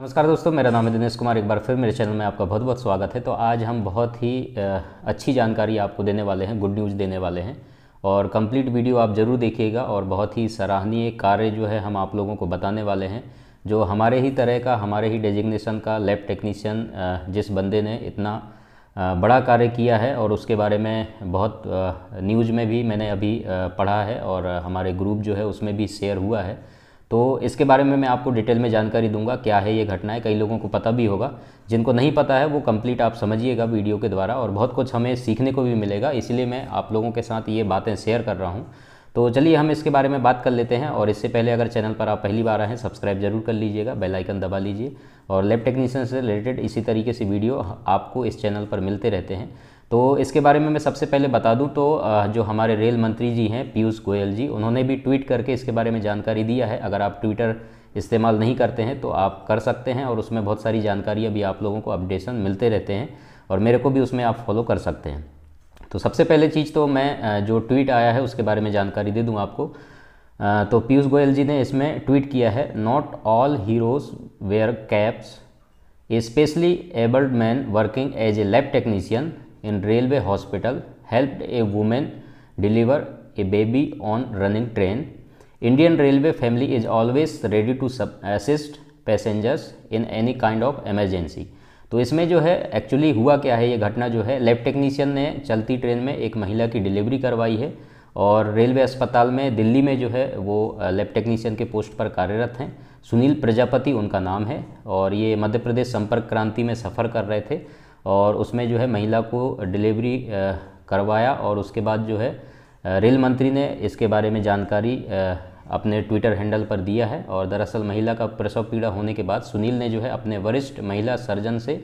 नमस्कार दोस्तों मेरा नाम है दिनेश कुमार एक बार फिर मेरे चैनल में आपका बहुत बहुत स्वागत है तो आज हम बहुत ही अच्छी जानकारी आपको देने वाले हैं गुड न्यूज़ देने वाले हैं और कंप्लीट वीडियो आप ज़रूर देखिएगा और बहुत ही सराहनीय कार्य जो है हम आप लोगों को बताने वाले हैं जो हमारे ही तरह का हमारे ही डेजिग्नेशन का लैब टेक्नीशियन जिस बंदे ने इतना बड़ा कार्य किया है और उसके बारे में बहुत न्यूज़ में भी मैंने अभी पढ़ा है और हमारे ग्रुप जो है उसमें भी शेयर हुआ है तो इसके बारे में मैं आपको डिटेल में जानकारी दूंगा क्या है ये घटनाएं कई लोगों को पता भी होगा जिनको नहीं पता है वो कंप्लीट आप समझिएगा वीडियो के द्वारा और बहुत कुछ हमें सीखने को भी मिलेगा इसलिए मैं आप लोगों के साथ ये बातें शेयर कर रहा हूँ तो चलिए हम इसके बारे में बात कर लेते हैं और इससे पहले अगर चैनल पर आप पहली बार आए हैं सब्सक्राइब जरूर कर लीजिएगा बेल आइकन दबा लीजिए और लैब टेक्नीशियन से रिलेटेड इसी तरीके से वीडियो आपको इस चैनल पर मिलते रहते हैं तो इसके बारे में मैं सबसे पहले बता दूं तो जो हमारे रेल मंत्री जी हैं पीयूष गोयल जी उन्होंने भी ट्वीट करके इसके बारे में जानकारी दिया है अगर आप ट्विटर इस्तेमाल नहीं करते हैं तो आप कर सकते हैं और उसमें बहुत सारी जानकारी अभी आप लोगों को अपडेशन मिलते रहते हैं और मेरे को भी उसमें आप फॉलो कर सकते हैं तो सबसे पहले चीज़ तो मैं जो ट्वीट आया है उसके बारे में जानकारी दे दूँ आपको तो पीयूष गोयल जी ने इसमें ट्वीट किया है not all heroes wear capes specially abled man working as a lab technician in railway hospital helped a woman deliver a baby on running train indian railway family is always ready to assist passengers in any kind of emergency तो इसमें जो है actually हुआ क्या है ये घटना जो है लेफ्ट टेक्नीशियन ने चलती ट्रेन में एक महिला की डिलीवरी करवाई है और रेलवे अस्पताल में दिल्ली में जो है वो लेफ्ट टेक्नीशियन के पोस्ट पर कार्यरत हैं सुनील प्रजापति उनका नाम है और ये मध्य प्रदेश संपर्क क्रांति में सफ़र कर रहे थे और उसमें जो है महिला को डिलीवरी करवाया और उसके बाद जो है रेल मंत्री ने इसके बारे में जानकारी अपने ट्विटर हैंडल पर दिया है और दरअसल महिला का प्रसव पीड़ा होने के बाद सुनील ने जो है अपने वरिष्ठ महिला सर्जन से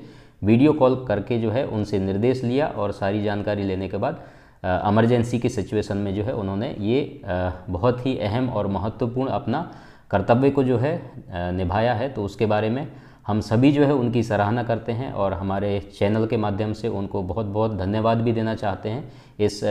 वीडियो कॉल करके जो है उनसे निर्देश लिया और सारी जानकारी लेने के बाद एमरजेंसी की सिचुएशन में जो है उन्होंने ये बहुत ही अहम और महत्वपूर्ण अपना कर्तव्य को जो है निभाया है तो उसके बारे में हम सभी जो है उनकी सराहना करते हैं और हमारे चैनल के माध्यम से उनको बहुत बहुत धन्यवाद भी देना चाहते हैं इस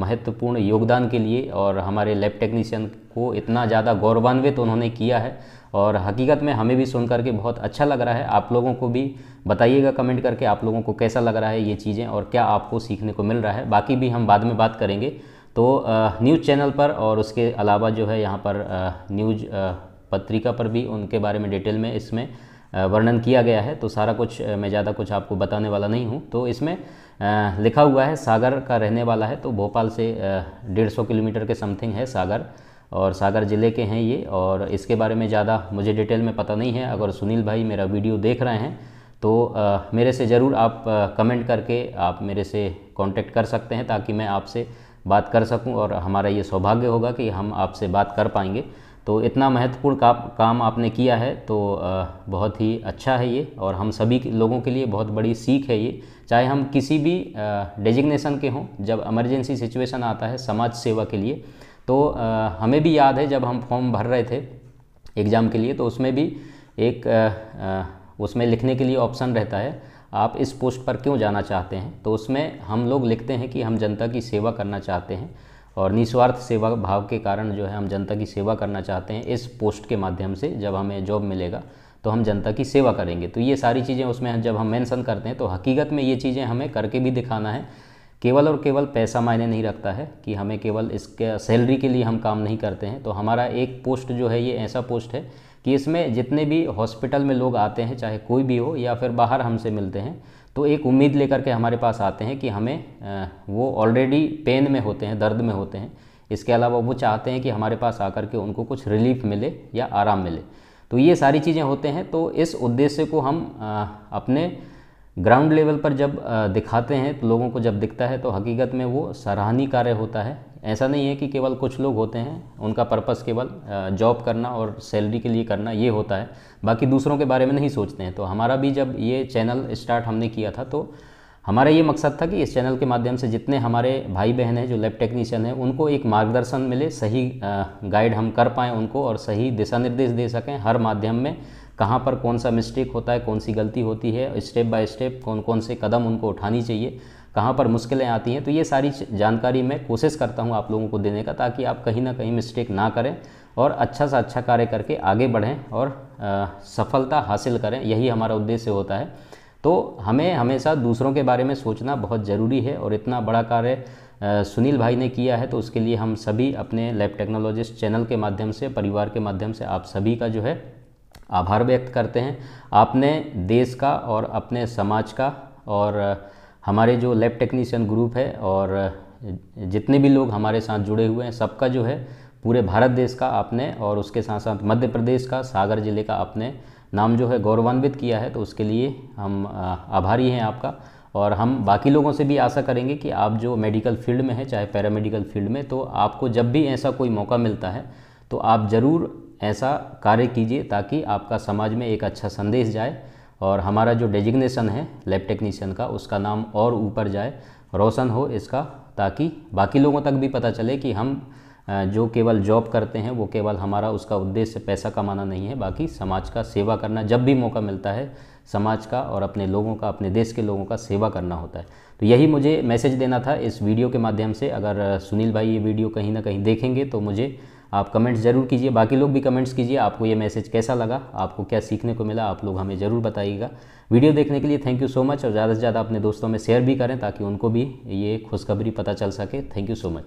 महत्वपूर्ण योगदान के लिए और हमारे लैब टेक्नीशियन को इतना ज़्यादा गौरवान्वित तो उन्होंने किया है और हकीकत में हमें भी सुन के बहुत अच्छा लग रहा है आप लोगों को भी बताइएगा कमेंट करके आप लोगों को कैसा लग रहा है ये चीज़ें और क्या आपको सीखने को मिल रहा है बाकी भी हम बाद में बात करेंगे तो न्यूज़ चैनल पर और उसके अलावा जो है यहाँ पर न्यूज पत्रिका पर भी उनके बारे में डिटेल में इसमें वर्णन किया गया है तो सारा कुछ मैं ज़्यादा कुछ आपको बताने वाला नहीं हूँ तो इसमें लिखा हुआ है सागर का रहने वाला है तो भोपाल से डेढ़ सौ किलोमीटर के समथिंग है सागर और सागर ज़िले के हैं ये और इसके बारे में ज़्यादा मुझे डिटेल में पता नहीं है अगर सुनील भाई मेरा वीडियो देख रहे हैं तो मेरे से ज़रूर आप कमेंट करके आप मेरे से कॉन्टेक्ट कर सकते हैं ताकि मैं आपसे बात कर सकूं और हमारा ये सौभाग्य होगा कि हम आपसे बात कर पाएंगे तो इतना महत्वपूर्ण का, काम आपने किया है तो बहुत ही अच्छा है ये और हम सभी लोगों के लिए बहुत बड़ी सीख है ये चाहे हम किसी भी डेजिग्नेशन के हों जब इमरजेंसी सिचुएशन आता है समाज सेवा के लिए तो हमें भी याद है जब हम फॉर्म भर रहे थे एग्ज़ाम के लिए तो उसमें भी एक उसमें लिखने के लिए ऑप्शन रहता है आप इस पोस्ट पर क्यों जाना चाहते हैं तो उसमें हम लोग लिखते हैं कि हम जनता की सेवा करना चाहते हैं और निस्वार्थ सेवा भाव के कारण जो है हम जनता की सेवा करना चाहते हैं इस पोस्ट के माध्यम से जब हमें जॉब मिलेगा तो हम जनता की सेवा करेंगे तो ये सारी चीज़ें उसमें जब हम मेंशन करते हैं तो हकीकत में ये चीज़ें हमें करके भी दिखाना है केवल और केवल पैसा मायने नहीं रखता है कि हमें केवल इसके सैलरी के लिए हम काम नहीं करते हैं तो हमारा एक पोस्ट जो है ये ऐसा पोस्ट है कि इसमें जितने भी हॉस्पिटल में लोग आते हैं चाहे कोई भी हो या फिर बाहर हमसे मिलते हैं तो एक उम्मीद लेकर के हमारे पास आते हैं कि हमें वो ऑलरेडी पेन में होते हैं दर्द में होते हैं इसके अलावा वो चाहते हैं कि हमारे पास आकर के उनको कुछ रिलीफ मिले या आराम मिले तो ये सारी चीज़ें होते हैं तो इस उद्देश्य को हम अपने ग्राउंड लेवल पर जब दिखाते हैं तो लोगों को जब दिखता है तो हकीकत में वो सराहनीय कार्य होता है ऐसा नहीं है कि केवल कुछ लोग होते हैं उनका पर्पस केवल जॉब करना और सैलरी के लिए करना ये होता है बाकी दूसरों के बारे में नहीं सोचते हैं तो हमारा भी जब ये चैनल स्टार्ट हमने किया था तो हमारा ये मकसद था कि इस चैनल के माध्यम से जितने हमारे भाई बहन हैं जो लैब टेक्नीशियन हैं उनको एक मार्गदर्शन मिले सही गाइड हम कर पाएँ उनको और सही दिशा निर्देश दे सकें हर माध्यम में कहाँ पर कौन सा मिस्टेक होता है कौन सी गलती होती है स्टेप बाय स्टेप कौन कौन से कदम उनको उठानी चाहिए कहाँ पर मुश्किलें आती हैं तो ये सारी जानकारी मैं कोशिश करता हूँ आप लोगों को देने का ताकि आप कहीं ना कहीं मिस्टेक ना करें और अच्छा सा अच्छा कार्य करके आगे बढ़ें और आ, सफलता हासिल करें यही हमारा उद्देश्य होता है तो हमें हमेशा दूसरों के बारे में सोचना बहुत ज़रूरी है और इतना बड़ा कार्य सुनील भाई ने किया है तो उसके लिए हम सभी अपने लैब टेक्नोलॉजिस्ट चैनल के माध्यम से परिवार के माध्यम से आप सभी का जो है आभार व्यक्त करते हैं आपने देश का और अपने समाज का और हमारे जो लैब टेक्नीशियन ग्रुप है और जितने भी लोग हमारे साथ जुड़े हुए हैं सबका जो है पूरे भारत देश का आपने और उसके साथ साथ मध्य प्रदेश का सागर ज़िले का आपने नाम जो है गौरवान्वित किया है तो उसके लिए हम आभारी हैं आपका और हम बाकी लोगों से भी आशा करेंगे कि आप जो मेडिकल फील्ड में हैं चाहे पैरामेडिकल फील्ड में तो आपको जब भी ऐसा कोई मौका मिलता है तो आप ज़रूर ऐसा कार्य कीजिए ताकि आपका समाज में एक अच्छा संदेश जाए और हमारा जो डेजिग्नेशन है लैब टेक्नीशियन का उसका नाम और ऊपर जाए रोशन हो इसका ताकि बाकी लोगों तक भी पता चले कि हम जो केवल जॉब करते हैं वो केवल हमारा उसका उद्देश्य पैसा कमाना नहीं है बाकी समाज का सेवा करना जब भी मौका मिलता है समाज का और अपने लोगों का अपने देश के लोगों का सेवा करना होता है तो यही मुझे मैसेज देना था इस वीडियो के माध्यम से अगर सुनील भाई ये वीडियो कहीं ना कहीं देखेंगे तो मुझे आप कमेंट्स ज़रूर कीजिए बाकी लोग भी कमेंट्स कीजिए आपको ये मैसेज कैसा लगा आपको क्या सीखने को मिला आप लोग हमें ज़रूर बताइएगा वीडियो देखने के लिए थैंक यू सो मच और ज़्यादा से ज़्यादा अपने दोस्तों में शेयर भी करें ताकि उनको भी ये खुशखबरी पता चल सके थैंक यू सो मच